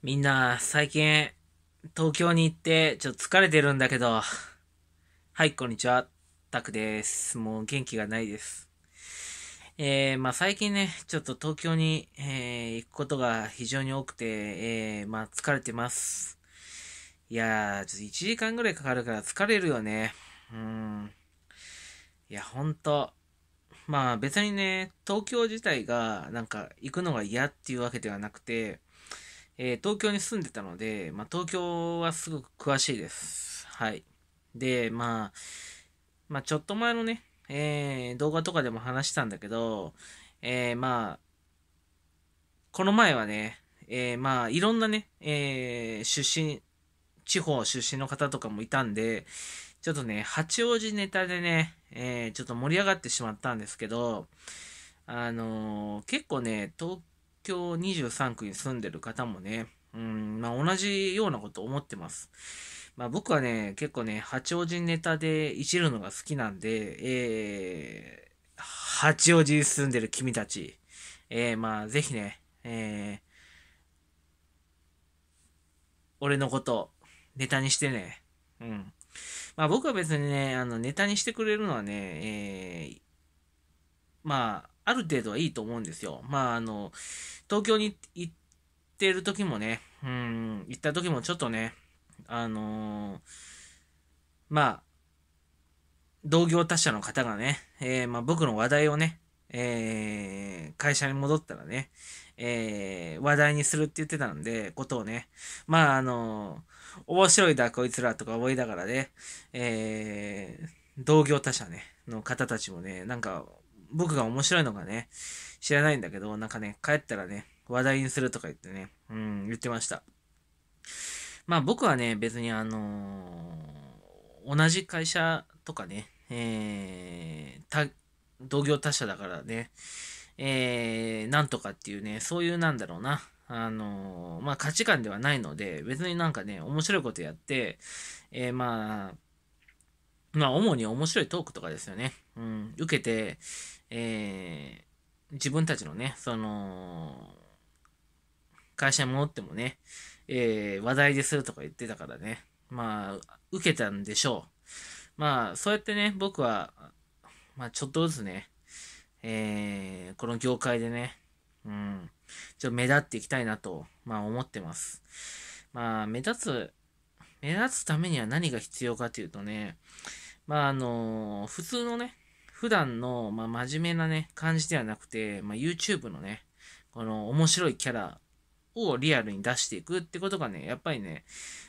みんな、最近、東京に行って、ちょっと疲れてるんだけど。はい、こんにちは。たくです。もう元気がないです。えー、まあ最近ね、ちょっと東京に、えー、行くことが非常に多くて、えー、まあ疲れてます。いやー、ちょっと1時間ぐらいかかるから疲れるよね。うん。いや、ほんと。まあ別にね、東京自体が、なんか行くのが嫌っていうわけではなくて、えー、東京に住んでたので、まあ、東京はすごく詳しいです。はい。で、まあ、まあ、ちょっと前のね、えー、動画とかでも話したんだけど、えー、まあ、この前はね、えー、まあ、いろんなね、えー、出身、地方出身の方とかもいたんで、ちょっとね、八王子ネタでね、えー、ちょっと盛り上がってしまったんですけど、あのー、結構ね、東京23区に住んでる方もね、うん、まあ、同じようなこと思ってます。まあ、僕はね、結構ね、八王子ネタでいじるのが好きなんで、えー、八王子に住んでる君たち、えー、まあ、ぜひね、えー、俺のこと、ネタにしてね、うん。まあ、僕は別にね、あの、ネタにしてくれるのはね、えー、まあ、ある程度はいいと思うんですよ。まあ、あの、東京に行ってる時もね、うん、行った時もちょっとね、あのー、まあ、同業他社の方がね、えー、まあ、僕の話題をね、えー、会社に戻ったらね、えー、話題にするって言ってたんで、ことをね、まあ、あのー、面白いだ、こいつらとか思いながらね、えー、同業他社ね、の方たちもね、なんか、僕が面白いのがね、知らないんだけど、なんかね、帰ったらね、話題にするとか言ってね、うん、言ってました。まあ僕はね、別にあのー、同じ会社とかね、えー、同業他社だからね、えー、なんとかっていうね、そういうなんだろうな、あのー、まあ価値観ではないので、別になんかね、面白いことやって、えー、まあ、まあ主に面白いトークとかですよね。うん、受けて、えー、自分たちのね、その、会社に戻ってもね、えー、話題でするとか言ってたからね、まあ、受けたんでしょう。まあ、そうやってね、僕は、まあ、ちょっとずつね、えー、この業界でね、うん、ちょっと目立っていきたいなと、まあ、思ってます。まあ、目立つ、目立つためには何が必要かというとね、まあ、あのー、普通のね、普段の、まあ、真面目なね、感じではなくて、まあ、YouTube のね、この面白いキャラをリアルに出していくってことがね、やっぱりね、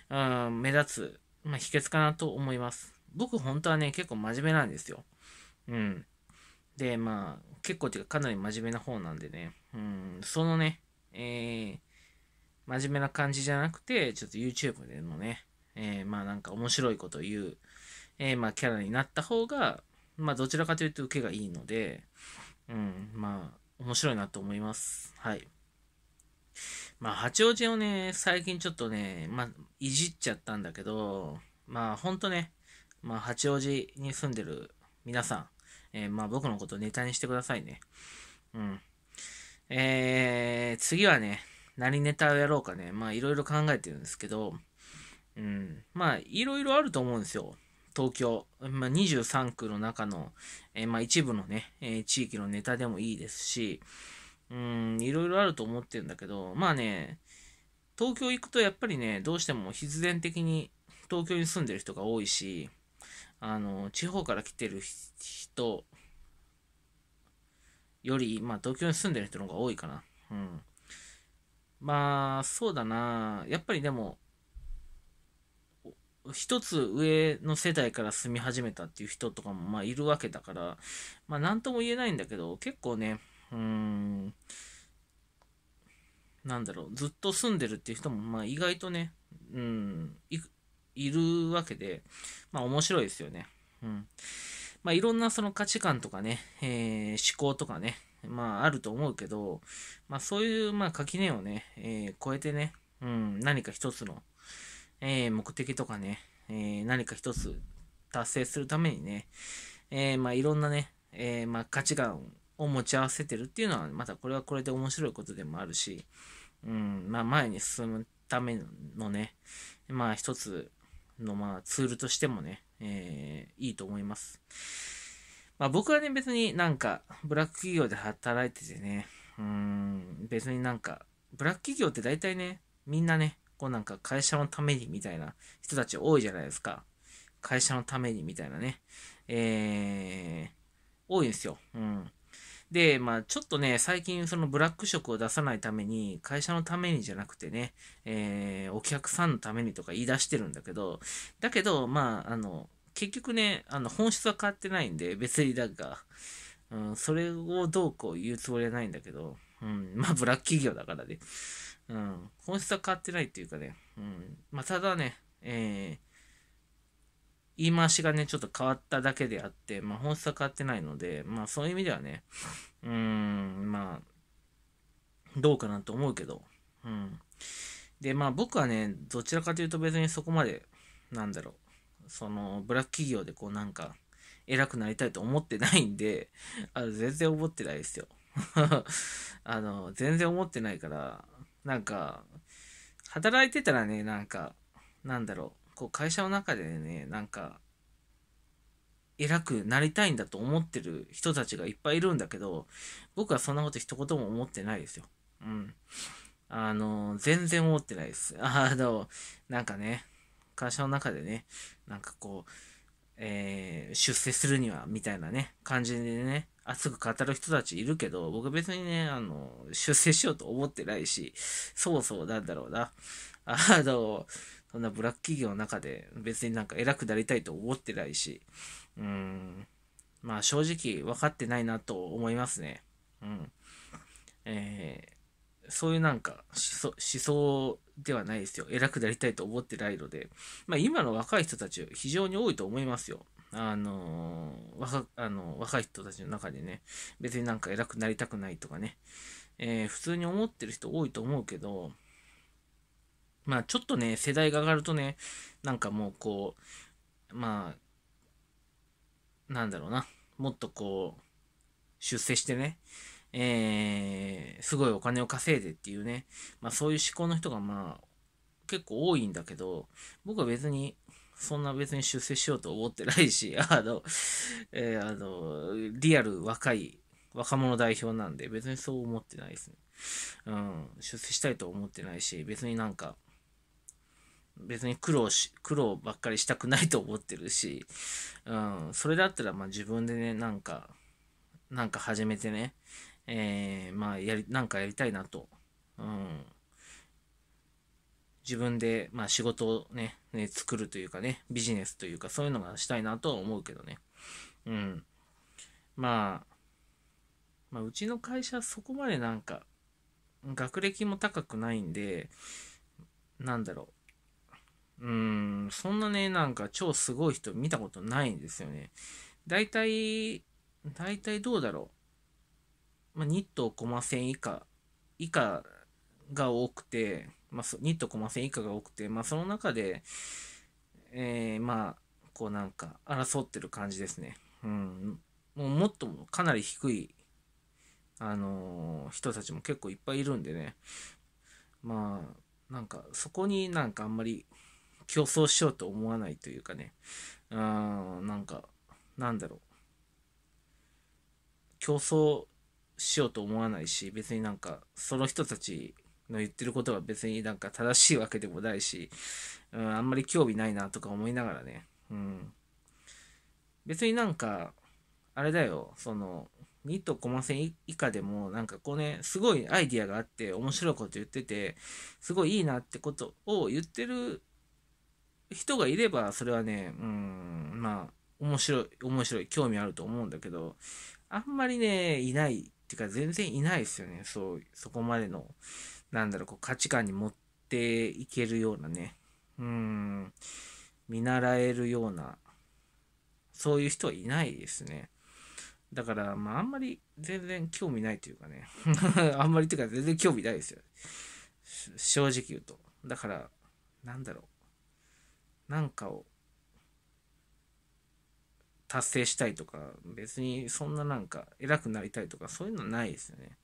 うん、目立つ、まあ、秘訣かなと思います。僕本当はね、結構真面目なんですよ。うん。で、まあ、結構っていうかかなり真面目な方なんでね、うん、そのね、えー、真面目な感じじゃなくて、ちょっと YouTube でのね、えー、まあなんか面白いことを言う、えー、まあキャラになった方が、まあ、どちらかというと受けがいいので、うん、まあ、面白いなと思います。はい。まあ、八王子をね、最近ちょっとね、まあ、いじっちゃったんだけど、まあ、ほんとね、まあ、八王子に住んでる皆さん、えー、まあ、僕のことをネタにしてくださいね。うん。えー、次はね、何ネタをやろうかね、まあ、いろいろ考えてるんですけど、うん、まあ、いろいろあると思うんですよ。東京、まあ、23区の中の、えー、まあ、一部のね、えー、地域のネタでもいいですし、うん、いろいろあると思ってるんだけど、まあね、東京行くとやっぱりね、どうしても必然的に東京に住んでる人が多いし、あの、地方から来てる人より、まあ、東京に住んでる人の方が多いかな。うん。まあ、そうだな。やっぱりでも、一つ上の世代から住み始めたっていう人とかもまあいるわけだから、まあ何とも言えないんだけど、結構ね、うーん、なんだろう、ずっと住んでるっていう人もまあ意外とね、うん、いいるわけで、まあ面白いですよね。うん。まあいろんなその価値観とかね、えー、思考とかね、まああると思うけど、まあそういうまあ垣根をね、えー、超えてね、うん、何か一つの、えー、目的とかね、えー、何か一つ達成するためにね、えー、まあいろんなね、えまあ価値観を持ち合わせてるっていうのは、またこれはこれで面白いことでもあるし、うん、まあ前に進むためのね、まあ一つのまあツールとしてもね、えいいと思います。まあ僕はね別になんかブラック企業で働いててね、うん、別になんかブラック企業って大体ね、みんなね、こうなんか会社のためにみたいな人たち多いじゃないですか。会社のためにみたいなね。えー、多いんですよ。うん。で、まあちょっとね、最近そのブラック色を出さないために、会社のためにじゃなくてね、えー、お客さんのためにとか言い出してるんだけど、だけど、まああの、結局ね、あの、本質は変わってないんで、別になんか、うん、それをどうこう言うつもりはないんだけど、うん、まあブラック企業だからね。うん、本質は変わってないっていうかね、うんまあ、ただね、えー、言い回しがね、ちょっと変わっただけであって、まあ、本質は変わってないので、まあ、そういう意味ではね、うん、まあ、どうかなと思うけど、うん。で、まあ、僕はね、どちらかというと別にそこまで、なんだろう、その、ブラック企業でこうなんか、偉くなりたいと思ってないんで、あの全然思ってないですよ。あの、全然思ってないから、なんか、働いてたらね、なんか、なんだろう、こう会社の中でね、なんか、偉くなりたいんだと思ってる人たちがいっぱいいるんだけど、僕はそんなこと一言も思ってないですよ。うん。あの、全然思ってないです。あの、なんかね、会社の中でね、なんかこう、えー、出世するには、みたいなね、感じでね、熱く語る人たちいるけど、僕別にね、あの、出世しようと思ってないし、そもそもなんだろうな。あ の、そんなブラック企業の中で別になんか偉くなりたいと思ってないし、うん。まあ正直分かってないなと思いますね。うん。えー、そういうなんか思想ではないですよ。偉くなりたいと思ってないので、まあ今の若い人たち非常に多いと思いますよ。あの若あの若い人たちの中でね、別になんか偉くなりたくないとかね、えー、普通に思ってる人多いと思うけど、まあちょっとね、世代が上がるとね、なんかもうこう、まあ、なんだろうな、もっとこう、出世してね、えー、すごいお金を稼いでっていうね、まあそういう思考の人がまあ結構多いんだけど、僕は別にそんな別に出世しようと思ってないし、あの、えー、あの、リアル若い、若者代表なんで、別にそう思ってないですね。うん、出世したいと思ってないし、別になんか、別に苦労し、苦労ばっかりしたくないと思ってるし、うん、それだったら、まあ自分でね、なんか、なんか始めてね、えー、まあやり、なんかやりたいなと、うん、自分で、まあ、仕事をね、ね、作るというかね、ビジネスというか、そういうのがしたいなとは思うけどね。うん。まあ、まあ、うちの会社そこまでなんか、学歴も高くないんで、なんだろう。うん、そんなね、なんか超すごい人見たことないんですよね。大体、大体どうだろう。まあ、ニットコマ線以下、以下が多くて、まあ、ニットコマ線以下が多くて、まあ、その中で、えー、まあ、こうなんか、争ってる感じですね。うん。もうもっとかなり低い、あのー、人たちも結構いっぱいいるんでね。まあ、なんか、そこになんかあんまり競争しようと思わないというかね。うん、なんか、なんだろう。競争しようと思わないし、別になんか、その人たちの言ってることが別になんか正しいわけでもないし、うん、あんまり興味ないなとか思いながらね、うん。別になんか、あれだよ、その、2とコマ線以下でも、なんかこうね、すごいアイディアがあって、面白いこと言ってて、すごいいいなってことを言ってる人がいれば、それはね、うん、まあ、面白い、面白い、興味あると思うんだけど、あんまりね、いない、っていうか全然いないですよね、そう、そこまでのなんだろう、こう価値観に持っていけるようなね、うん、見習えるような、そういう人はいないですね。だから、まあ、あんまり全然興味ないというかね あんまりというか全然興味ないですよ。正直言うと。だから、なんだろう。なんかを達成したいとか、別にそんななんか偉くなりたいとか、そういうのないですよね。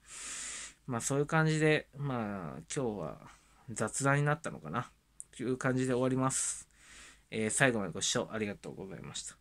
まあそういう感じで、まあ今日は雑談になったのかなという感じで終わります。えー、最後までご視聴ありがとうございました。